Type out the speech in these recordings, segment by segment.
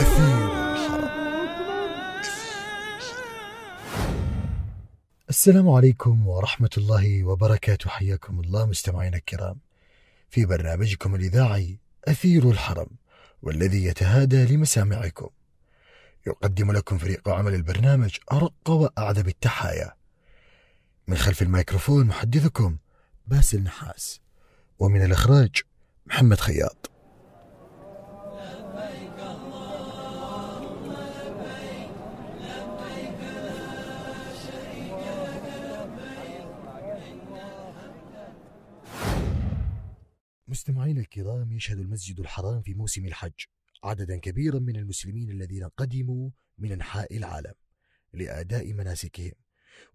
أثير السلام عليكم ورحمة الله وبركاته حياكم الله مستمعينا الكرام في برنامجكم الإذاعي أثير الحرم والذي يتهادى لمسامعكم يقدم لكم فريق عمل البرنامج أرق وأعذب التحايا من خلف الميكروفون محدثكم باسل نحاس ومن الإخراج محمد خياط مستمعينا الكرام يشهد المسجد الحرام في موسم الحج عددا كبيرا من المسلمين الذين قدموا من انحاء العالم لاداء مناسكهم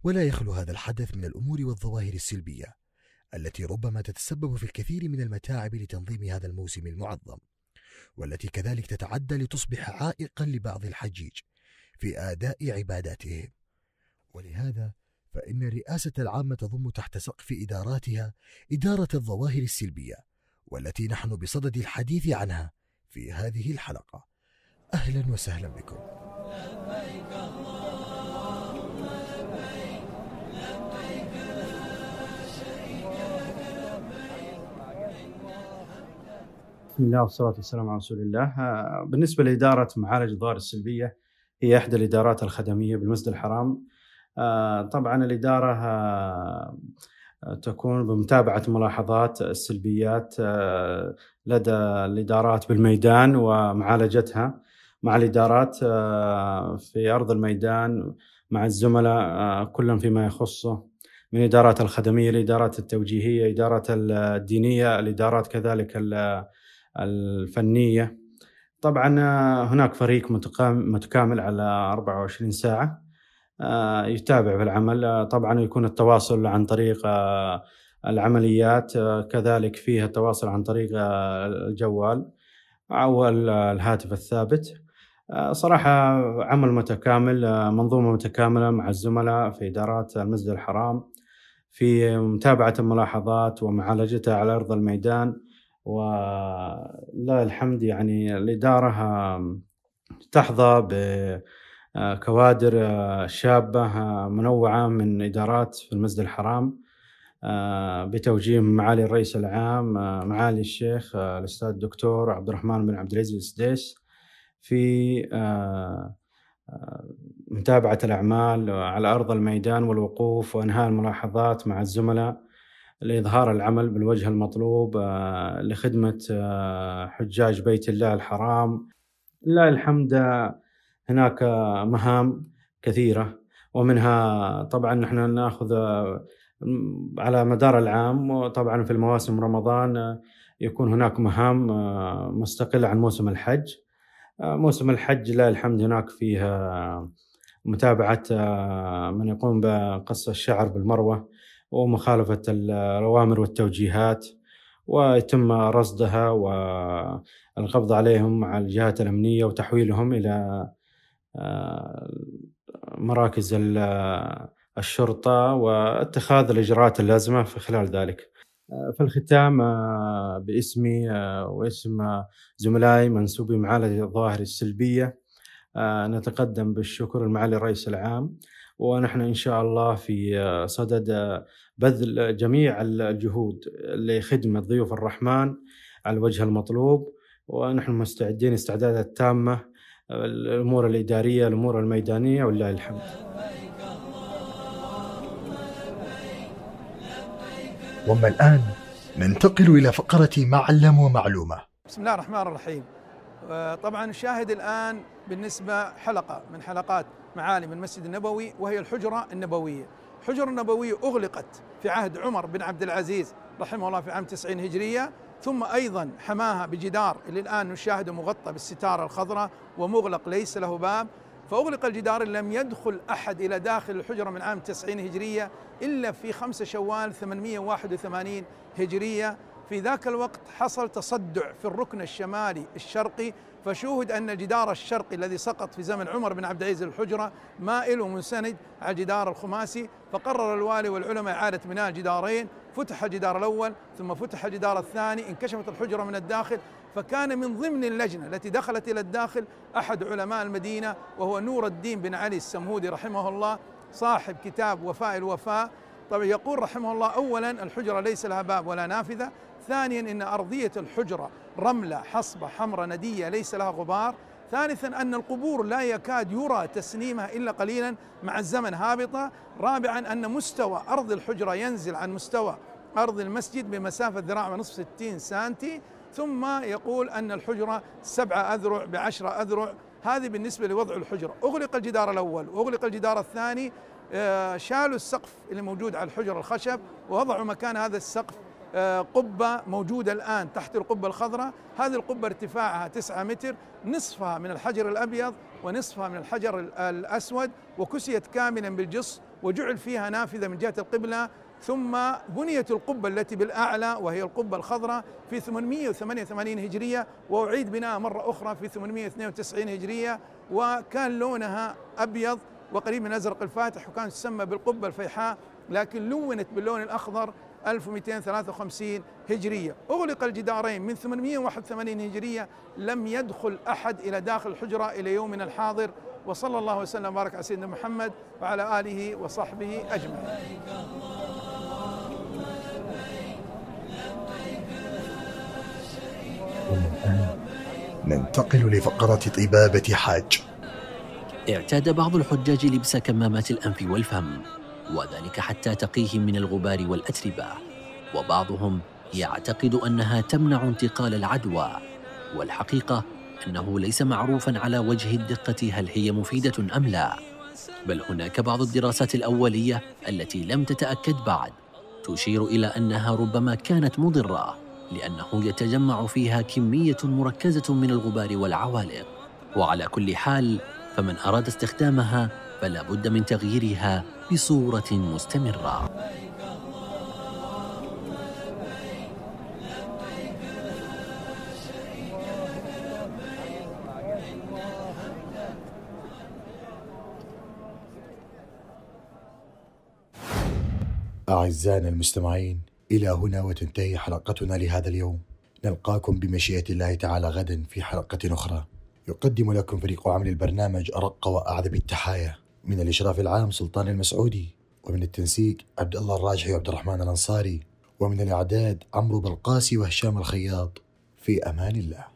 ولا يخلو هذا الحدث من الامور والظواهر السلبيه التي ربما تتسبب في الكثير من المتاعب لتنظيم هذا الموسم المعظم والتي كذلك تتعدى لتصبح عائقا لبعض الحجيج في اداء عباداتهم ولهذا فان الرئاسه العامه تضم تحت سقف اداراتها اداره الظواهر السلبيه والتي نحن بصدد الحديث عنها في هذه الحلقة أهلا وسهلا بكم لبيك اللهم لبيك لبيك لا شريك لك لبيك بسم الله والصلاة والسلام على رسول الله آه، بالنسبة لإدارة معالج الظواهر السلبية هي إحدى الإدارات الخدمية بالمسجد الحرام آه، طبعا الإدارة آه، تكون بمتابعة ملاحظات السلبيات آه، لدى الإدارات بالميدان ومعالجتها مع الإدارات آه، في أرض الميدان مع الزملاء آه، كلا فيما يخصه من إدارات الخدمية الإدارات التوجيهية إدارات الدينية الإدارات كذلك الفنية طبعا هناك فريق متكامل على 24 ساعة آه، يتابع في العمل آه، طبعا يكون التواصل عن طريق آه، العمليات كذلك فيها التواصل عن طريق الجوال أو الهاتف الثابت صراحة عمل متكامل منظومة متكاملة مع الزملاء في إدارات المسجد الحرام في متابعة الملاحظات ومعالجتها على أرض الميدان ولله الحمد يعني الإدارة تحظى ب آه، كوادر آه، شابة آه، منوعة من إدارات في المسجد الحرام بتوجيه معالي الرئيس العام معالي الشيخ الأستاذ الدكتور عبد الرحمن بن عبد العزيز السديس في متابعة الأعمال على أرض الميدان والوقوف وإنهاء الملاحظات مع الزملاء لإظهار العمل بالوجه المطلوب لخدمة حجاج بيت الله الحرام لله الحمد هناك مهام كثيرة ومنها طبعا نحن ناخذ آه، على مدار العام وطبعا في المواسم رمضان آه، يكون هناك مهام آه، مستقلة عن موسم الحج موسم الحج لا الحمد هناك فيها متابعة من يقوم بقص الشعر بالمروة ومخالفة الأوامر والتوجيهات ويتم رصدها والقبض عليهم على الجهات الأمنية وتحويلهم إلى آه، مراكز آه، الشرطة واتخاذ الإجراءات اللازمة في خلال ذلك آه، في الختام باسمي واسم زملائي منسوبي معالجة الظواهر السلبية نتقدم بالشكر المعالي الرئيس العام ونحن إن شاء الله في صدد بذل جميع الجهود لخدمة ضيوف الرحمن على الوجه المطلوب ونحن مستعدين استعدادات تامة الامور الاداريه الامور الميدانيه ولله الحمد واما الان ننتقل الى فقره معلم ومعلومه بسم الله الرحمن الرحيم آه، طبعا الشاهد الان بالنسبه حلقه من حلقات معالم المسجد النبوي وهي الحجره النبويه الحجره النبويه اغلقت في عهد عمر بن عبد العزيز رحمه الله في عام 90 هجرية ثم أيضا حماها بجدار اللي الآن نشاهده مغطى بالستارة الخضراء ومغلق ليس له باب فأغلق الجدار لم يدخل أحد إلى داخل الحجرة من عام 90 هجرية إلا في 5 شوال 881 هجرية في ذاك الوقت حصل تصدع في الركن الشمالي الشرقي فشوهد أن الجدار الشرقي الذي سقط في زمن عمر بن عبد العزيز الحجرة مائل ومنسند على الجدار الخماسي فقرر الوالي والعلماء إعادة بناء الجدارين فتح الجدار الأول ثم فتح الجدار الثاني انكشفت الحجرة من الداخل فكان من ضمن اللجنة التي دخلت إلى الداخل أحد علماء المدينة وهو نور الدين بن علي السمهودي رحمه الله صاحب كتاب وفاء الوفاء طبعا يقول رحمه الله أولا الحجرة ليس لها باب ولا نافذة ثانيا إن أرضية الحجرة رملة حصبة حمراء ندية ليس لها غبار ثالثا أن القبور لا يكاد يرى تسنيمها إلا قليلا مع الزمن هابطة رابعا أن مستوى أرض الحجرة ينزل عن مستوى أرض المسجد بمسافة ذراع ونصف 60 سانتي ثم يقول أن الحجرة سبعة أذرع بعشرة أذرع هذه بالنسبة لوضع الحجرة أغلق الجدار الأول وأغلق الجدار الثاني آه، شالوا السقف اللي موجود على الحجر الخشب ووضعوا مكان هذا السقف قبة موجودة الآن تحت القبة الخضراء هذه القبة ارتفاعها 9 متر نصفها من الحجر الأبيض ونصفها من الحجر الأسود وكسيت كاملا بالجص وجعل فيها نافذة من جهة القبلة ثم بنيت القبة التي بالأعلى وهي القبة الخضراء في 888 هجرية وأعيد بناء مرة أخرى في 892 هجرية وكان لونها أبيض وقريب من أزرق الفاتح وكانت تسمى بالقبة الفيحاء لكن لونت باللون الأخضر 1253 هجرية أغلق الجدارين من 881 هجرية لم يدخل أحد إلى داخل الحجرة إلى يومنا الحاضر وصلى الله وسلم وبارك على سيدنا محمد وعلى آله وصحبه أجمعين ننتقل لفقرة طبابة حاج اعتاد بعض الحجاج لبس كمامات الأنف والفم وذلك حتى تقيهم من الغبار والأتربة وبعضهم يعتقد أنها تمنع انتقال العدوى والحقيقة أنه ليس معروفا على وجه الدقة هل هي مفيدة أم لا بل هناك بعض الدراسات الأولية التي لم تتأكد بعد تشير إلى أنها ربما كانت مضرة لأنه يتجمع فيها كمية مركزة من الغبار والعوالق وعلى كل حال فمن أراد استخدامها فلا بد من تغييرها بصورة مستمرة أعزائنا المستمعين إلى هنا وتنتهي حلقتنا لهذا اليوم نلقاكم بمشيئة الله تعالى غدا في حلقة أخرى يقدم لكم فريق عمل البرنامج أرق وأعذب التحايا من الإشراف العام سلطان المسعودي ومن التنسيق عبد الله الراجحي وعبد الرحمن الأنصاري ومن الإعداد عمرو بلقاسي وهشام الخياط في أمان الله